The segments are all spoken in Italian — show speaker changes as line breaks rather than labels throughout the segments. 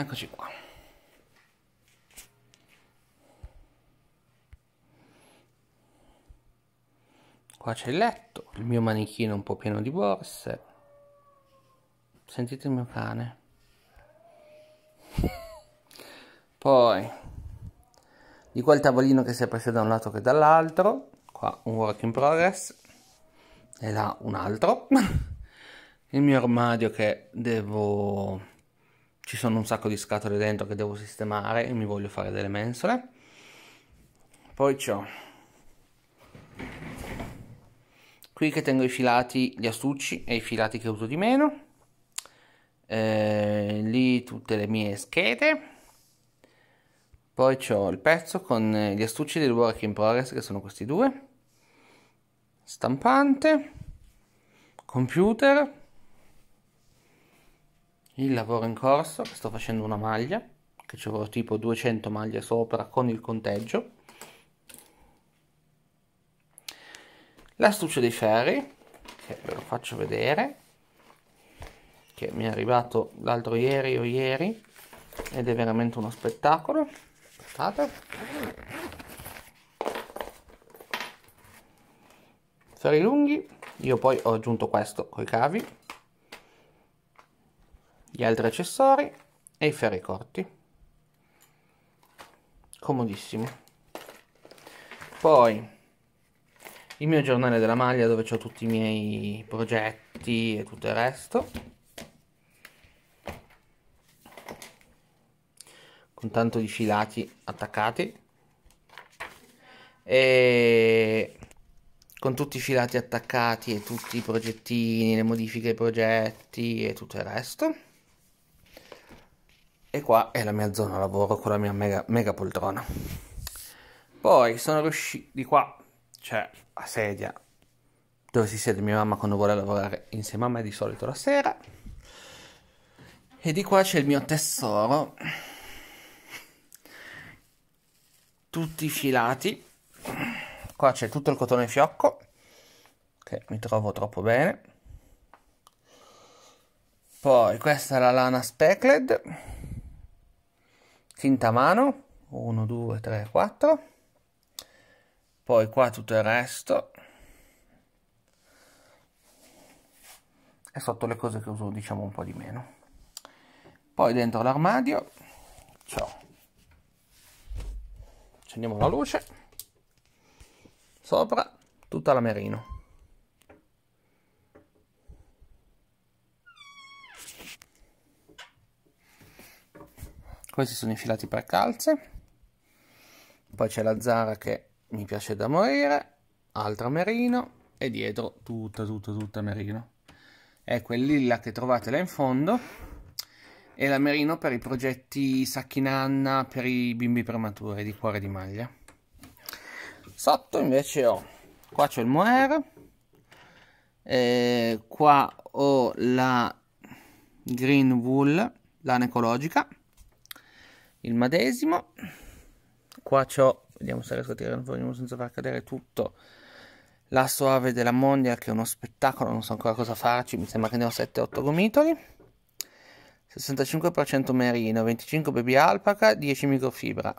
Eccoci qua. Qua c'è il letto, il mio manichino un po' pieno di borse. Sentite il mio cane. Poi, di quel tavolino che si apre da un lato che dall'altro. Qua un work in progress. E là un altro. il mio armadio che devo ci sono un sacco di scatole dentro che devo sistemare e mi voglio fare delle mensole. Poi c'ho qui che tengo i filati, gli astucci e i filati che uso di meno. Eh, lì tutte le mie schede. Poi ho il pezzo con eh, gli astucci del work in progress che sono questi due. Stampante, computer, il lavoro in corso, che sto facendo una maglia, che ci avrò tipo 200 maglie sopra con il conteggio. L'astuccio dei ferri, che ve lo faccio vedere, che mi è arrivato l'altro ieri o ieri, ed è veramente uno spettacolo. Aspettate. Ferri lunghi, io poi ho aggiunto questo con i cavi gli altri accessori e i ferri corti comodissimo poi il mio giornale della maglia dove ho tutti i miei progetti e tutto il resto con tanto di filati attaccati e con tutti i filati attaccati e tutti i progettini, le modifiche ai progetti e tutto il resto e qua è la mia zona lavoro con la mia mega, mega poltrona. Poi sono riuscito di qua, cioè la sedia, dove si siede mia mamma quando vuole lavorare insieme a me di solito la sera. E di qua c'è il mio tesoro, tutti filati. Qua c'è tutto il cotone fiocco, che mi trovo troppo bene. Poi questa è la lana speckled finta mano 1 2 3 4 poi qua tutto il resto e sotto le cose che uso diciamo un po' di meno poi dentro l'armadio ciao accendiamo la luce sopra tutta la merino Questi sono i filati per calze. Poi c'è la Zara che mi piace da morire, altra merino e dietro tutta tutta tutta merino. È quell'illa che trovate là in fondo e la merino per i progetti sacchi nanna per i bimbi prematuri di cuore di maglia. Sotto invece ho qua c'è il mohair e qua ho la green wool lana ecologica il medesimo. Qua c'ho, vediamo se riesco a tirare un senza far cadere tutto, la soave della mondia che è uno spettacolo, non so ancora cosa farci, mi sembra che ne ho 7-8 gomitoli. 65% merino, 25 baby alpaca, 10 microfibra.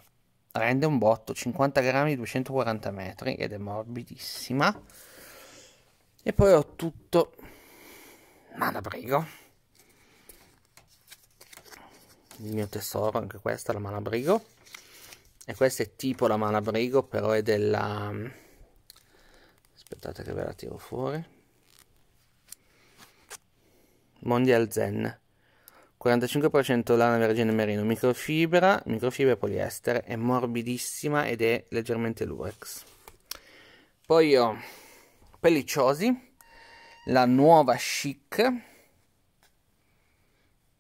Rende un botto, 50 grammi, 240 metri ed è morbidissima. E poi ho tutto. Ma da prego il mio tesoro, anche questa, la manabrigo. E questa è tipo la manabrigo, però è della... Mm, aspettate che ve la tiro fuori. Mondial Zen. 45% lana vergine merino, microfibra, microfibra e poliestere, è morbidissima ed è leggermente lurex. Poi ho Pellicciosi, la nuova chic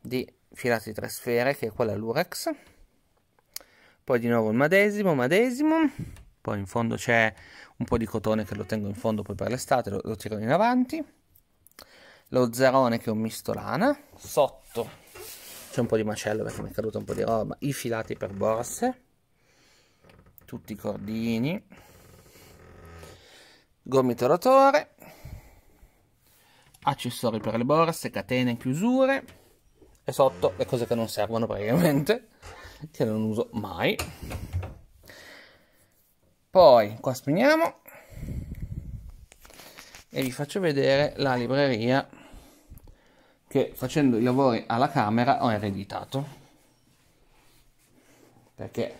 di filato di tre sfere che è quella Lurex poi di nuovo il madesimo madesimo poi in fondo c'è un po' di cotone che lo tengo in fondo poi per l'estate lo, lo tiro in avanti lo zarone che è un misto lana sotto c'è un po' di macello perché mi è caduto un po' di roba i filati per borse tutti i cordini gomito rotore accessori per le borse catene chiusure e sotto le cose che non servono praticamente, che non uso mai. Poi qua spegniamo e vi faccio vedere la libreria che facendo i lavori alla camera ho ereditato perché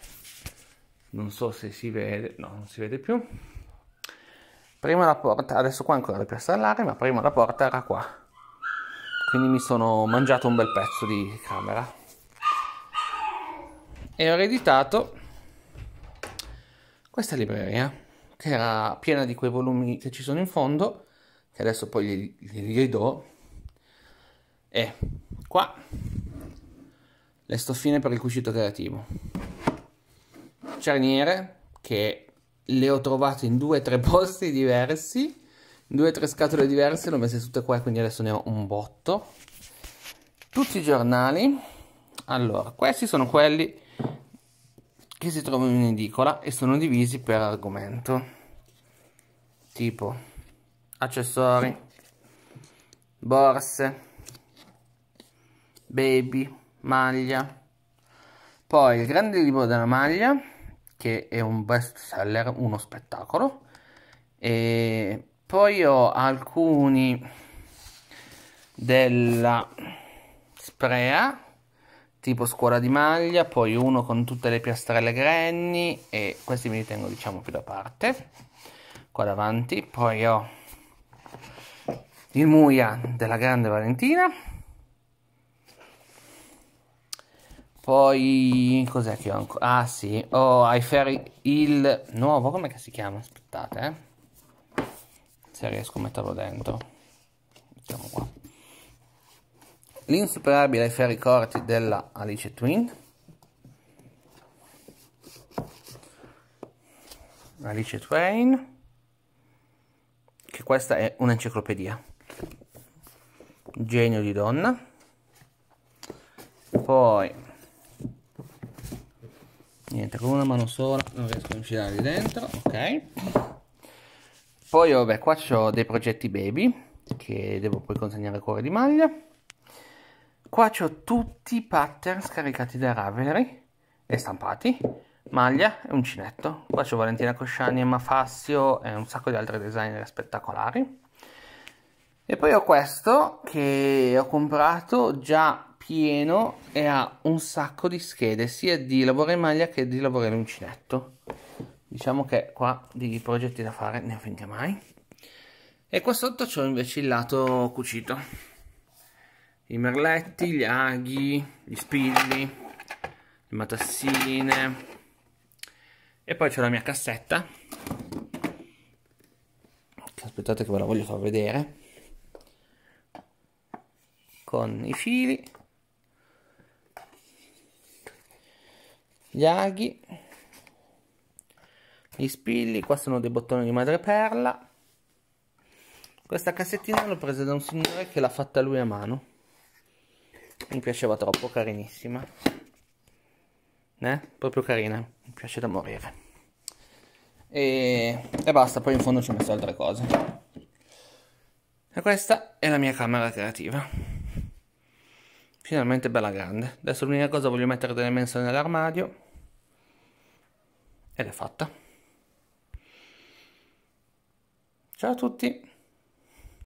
non so se si vede no non si vede più prima la porta adesso qua ancora per all'aria, ma prima la porta era qua quindi mi sono mangiato un bel pezzo di camera e ho ereditato questa libreria che era piena di quei volumi che ci sono in fondo che adesso poi li ridò. e qua le stoffine per il cucito creativo cerniere che le ho trovate in due o tre posti diversi due o tre scatole diverse, le ho messe tutte qua, quindi adesso ne ho un botto. Tutti i giornali. Allora, questi sono quelli che si trovano in edicola e sono divisi per argomento. Tipo accessori, borse, baby, maglia. Poi il grande libro della maglia, che è un best seller, uno spettacolo. E poi ho alcuni della Sprea, tipo scuola di maglia, poi uno con tutte le piastrelle granny e questi me li tengo diciamo più da parte, qua davanti. Poi ho il muia della grande Valentina. Poi cos'è che ho ancora? Ah sì, ho oh, Ferry il nuovo, come si chiama? Aspettate, eh se riesco a metterlo dentro mettiamo qua l'insuperabile ferri corti della Alice Twin Alice Twain che questa è un'enciclopedia genio di donna poi niente con una mano sola non riesco a infilarli dentro ok poi vabbè, qua ho dei progetti baby che devo poi consegnare a cuore di maglia. Qua ho tutti i pattern scaricati da Ravelry e stampati, maglia e uncinetto. Qua c'è Valentina Cosciani, Emma Fassio e un sacco di altri designer spettacolari. E poi ho questo che ho comprato già pieno e ha un sacco di schede sia di lavoro in maglia che di lavoro in uncinetto diciamo che qua di progetti da fare ne ho finché mai e qua sotto c'ho invece il lato cucito i merletti, gli aghi, gli spilli le matassine e poi c'è la mia cassetta aspettate che ve la voglio far vedere con i fili gli aghi gli spilli, qua sono dei bottoni di madreperla. Questa cassettina l'ho presa da un signore che l'ha fatta lui a mano. Mi piaceva troppo, carinissima. Eh? Proprio carina, mi piace da morire. E, e basta, poi in fondo ci ho messo altre cose. E questa è la mia camera creativa. Finalmente bella grande. Adesso l'unica cosa voglio mettere delle mense nell'armadio. Ed è fatta. Ciao a tutti!